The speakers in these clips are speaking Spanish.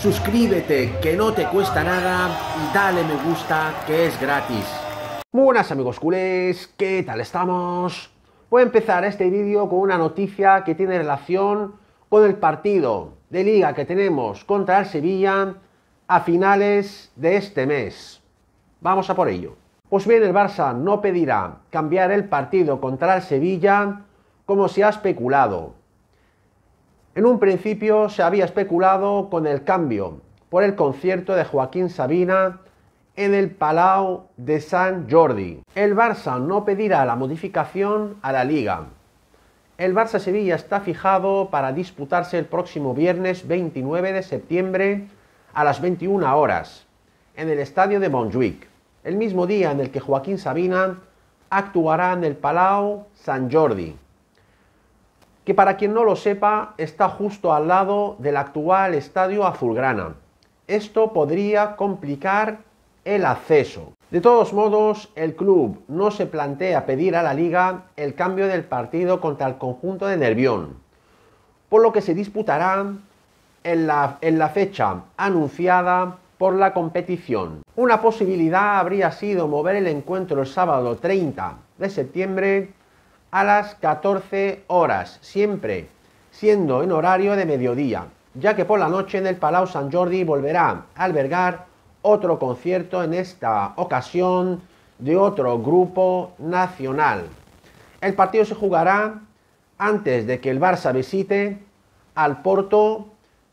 suscríbete que no te cuesta nada y dale me gusta que es gratis. buenas amigos culés, ¿qué tal estamos? Voy a empezar este vídeo con una noticia que tiene relación con el partido de liga que tenemos contra el Sevilla a finales de este mes. Vamos a por ello. Pues bien, el Barça no pedirá cambiar el partido contra el Sevilla como se ha especulado. En un principio se había especulado con el cambio por el concierto de Joaquín Sabina en el Palau de San Jordi. El Barça no pedirá la modificación a la liga. El Barça Sevilla está fijado para disputarse el próximo viernes 29 de septiembre a las 21 horas en el estadio de Montjuic, el mismo día en el que Joaquín Sabina actuará en el Palau San Jordi que para quien no lo sepa está justo al lado del actual Estadio Azulgrana. Esto podría complicar el acceso. De todos modos, el club no se plantea pedir a la liga el cambio del partido contra el conjunto de Nervión, por lo que se disputará en la, fecha anunciada por la competición. Una posibilidad habría sido mover el encuentro el sábado 30 de septiembre a las 14 horas, siempre siendo en horario de mediodía, ya que por la noche en el Palau San Jordi volverá a albergar otro concierto, en esta ocasión de otro grupo nacional. El partido se jugará antes de que el Barça visite al Porto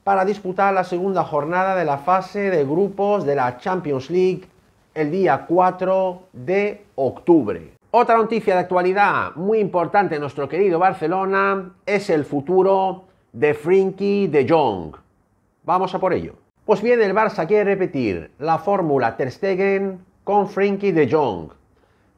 para disputar la segunda jornada de la fase de grupos de la Champions League el día 4 de octubre. Otra noticia de actualidad muy importante en nuestro querido Barcelona es el futuro de Frenkie de Jong. Vamos a por ello. Pues bien, el Barça quiere repetir la fórmula Ter Stegen con Frenkie de Jong.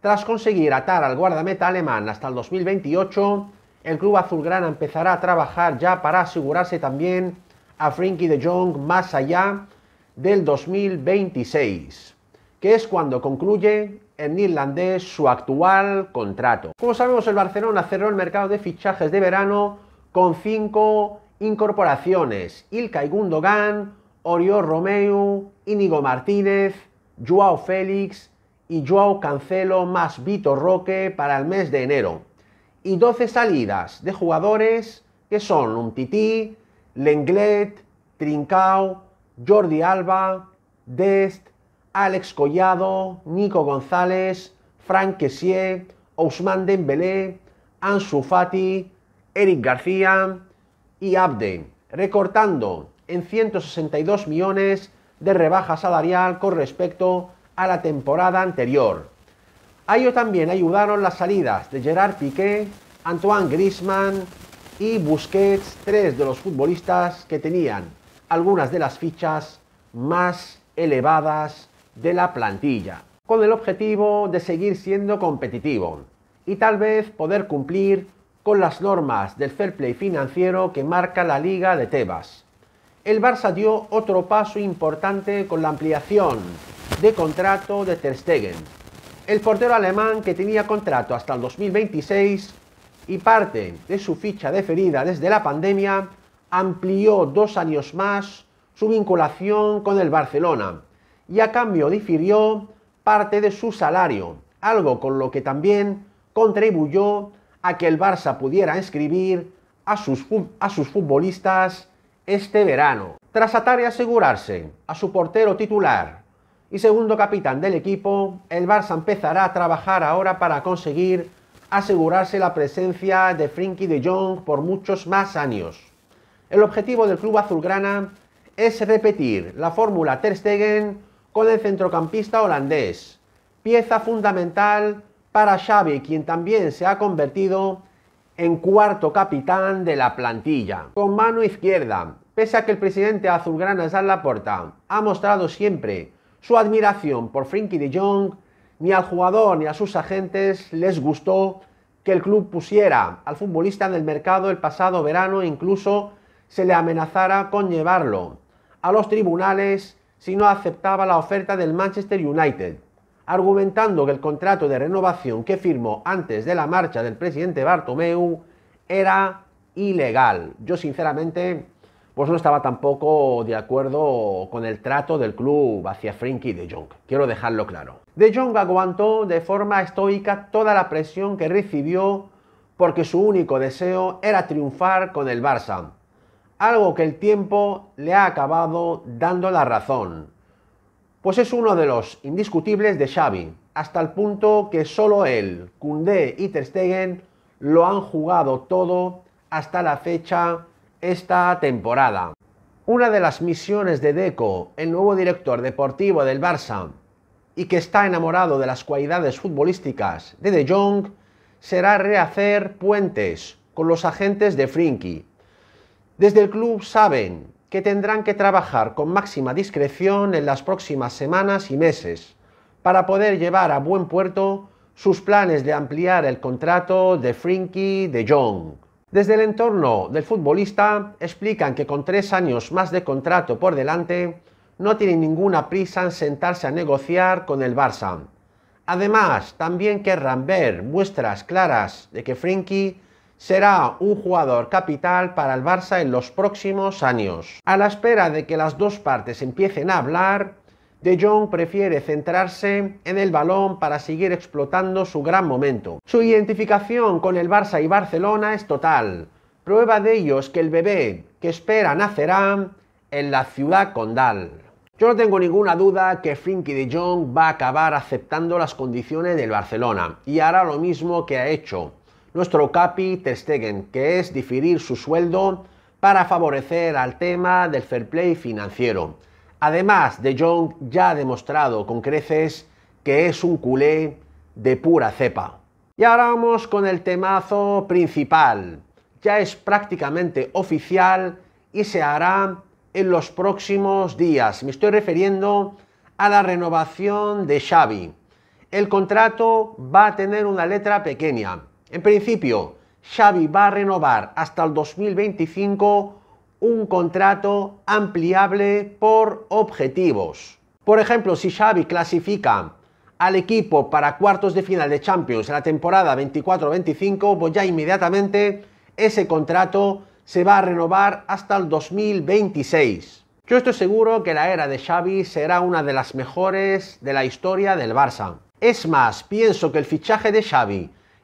Tras conseguir atar al guardameta alemán hasta el 2028, el club azulgrana empezará a trabajar ya para asegurarse también a Frenkie de Jong más allá del 2026 que es cuando concluye en irlandés su actual contrato. Como sabemos, el Barcelona cerró el mercado de fichajes de verano con cinco incorporaciones. Ilkay Gundogan, Oriol Romeu, Íñigo Martínez, Joao Félix y Joao Cancelo más Vitor Roque para el mes de enero. Y 12 salidas de jugadores que son Umtiti, Lenglet, Trincao, Jordi Alba, Dest, Alex Collado, Nico González, Frank Kessier, Ousmane Dembélé, Ansu Fati, Eric García y Abde, recortando en 162 millones de rebaja salarial con respecto a la temporada anterior. A ello también ayudaron las salidas de Gerard Piqué, Antoine Griezmann y Busquets, tres de los futbolistas que tenían algunas de las fichas más elevadas de la plantilla, con el objetivo de seguir siendo competitivo y tal vez poder cumplir con las normas del fair play financiero que marca la Liga de Tebas. El Barça dio otro paso importante con la ampliación de contrato de Ter Stegen. El portero alemán que tenía contrato hasta el 2026 y parte de su ficha de deferida desde la pandemia amplió dos años más su vinculación con el Barcelona y a cambio difirió parte de su salario, algo con lo que también contribuyó a que el Barça pudiera inscribir a sus, futbolistas este verano. Tras atar y asegurarse a su portero titular y segundo capitán del equipo, el Barça empezará a trabajar ahora para conseguir asegurarse la presencia de Frinky de Jong por muchos más años. El objetivo del club azulgrana es repetir la fórmula Ter Stegen con el centrocampista holandés, pieza fundamental para Xavi, quien también se ha convertido en cuarto capitán de la plantilla. Con mano izquierda, pese a que el presidente azulgrana la puerta ha mostrado siempre su admiración por Frinky de Jong, ni al jugador ni a sus agentes les gustó que el club pusiera al futbolista del mercado el pasado verano e incluso se le amenazara con llevarlo a los tribunales si no aceptaba la oferta del Manchester United, argumentando que el contrato de renovación que firmó antes de la marcha del presidente Bartomeu era ilegal. Yo sinceramente pues no estaba tampoco de acuerdo con el trato del club hacia Frenkie de Jong. Quiero dejarlo claro. De Jong aguantó de forma estoica toda la presión que recibió porque su único deseo era triunfar con el Barça algo que el tiempo le ha acabado dando la razón. Pues es uno de los indiscutibles de Xavi, hasta el punto que solo él, Koundé y Ter Stegen lo han jugado todo hasta la fecha esta temporada. Una de las misiones de Deco, el nuevo director deportivo del Barça, y que está enamorado de las cualidades futbolísticas de De Jong, será rehacer puentes con los agentes de Frinky, desde el club saben que tendrán que trabajar con máxima discreción en las próximas semanas y meses para poder llevar a buen puerto sus planes de ampliar el contrato de Frinky de Jong. Desde el entorno del futbolista explican que con tres años más de contrato por delante no tienen ninguna prisa en sentarse a negociar con el Barça. Además, también querrán ver muestras claras de que Frinky será un jugador capital para el Barça en los próximos años. A la espera de que las dos partes empiecen a hablar, de Jong prefiere centrarse en el balón para seguir explotando su gran momento. Su identificación con el Barça y Barcelona es total. Prueba de ello es que el bebé que espera nacerá en la ciudad condal. Yo no tengo ninguna duda que Frenkie de Jong va a acabar aceptando las condiciones del Barcelona y hará lo mismo que ha hecho, nuestro capi testegen que es diferir su sueldo para favorecer al tema del fair play financiero. Además, De Jong ya ha demostrado con creces que es un culé de pura cepa. Y ahora vamos con el temazo principal. Ya es prácticamente oficial y se hará en los próximos días. Me estoy refiriendo a la renovación de Xavi. El contrato va a tener una letra pequeña, en principio, Xavi va a renovar hasta el 2025 un contrato ampliable por objetivos. Por ejemplo, si Xavi clasifica al equipo para cuartos de final de Champions en la temporada 24-25, pues ya inmediatamente ese contrato se va a renovar hasta el 2026. Yo estoy seguro que la era de Xavi será una de las mejores de la historia del Barça. Es más, pienso que el fichaje de Xavi